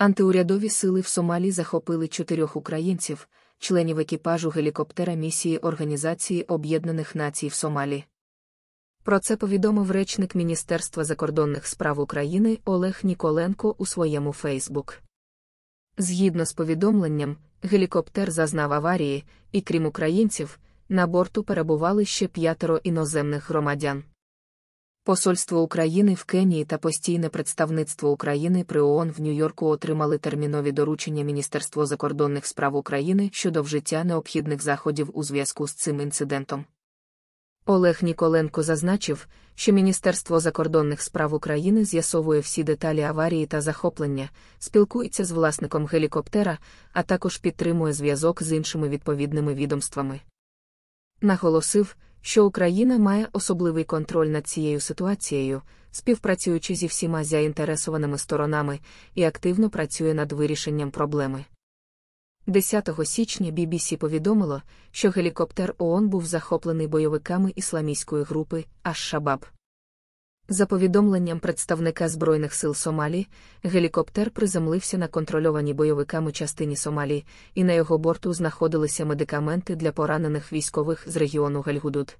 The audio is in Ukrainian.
Антиурядові сили в Сомалі захопили чотирьох українців, членів екіпажу гелікоптера місії Організації Об'єднаних Націй в Сомалі. Про це повідомив речник Міністерства закордонних справ України Олег Ніколенко у своєму Фейсбук. Згідно з повідомленням, гелікоптер зазнав аварії, і крім українців, на борту перебували ще п'ятеро іноземних громадян. Посольство України в Кенії та постійне представництво України при ООН в Нью-Йорку отримали термінові доручення Міністерства закордонних справ України щодо вжиття необхідних заходів у зв'язку з цим інцидентом. Олег Ніколенко зазначив, що Міністерство закордонних справ України з'ясовує всі деталі аварії та захоплення, спілкується з власником гелікоптера, а також підтримує зв'язок з іншими відповідними відомствами. Наголосив, що Україна має особливий контроль над цією ситуацією, співпрацюючи зі всіма заінтересованими сторонами і активно працює над вирішенням проблеми. 10 січня BBC повідомило, що гелікоптер ООН був захоплений бойовиками ісламістської групи Аш-Шабаб. За повідомленням представника Збройних сил Сомалі, гелікоптер приземлився на контрольованій бойовиками частині Сомалі, і на його борту знаходилися медикаменти для поранених військових з регіону Гальгудут.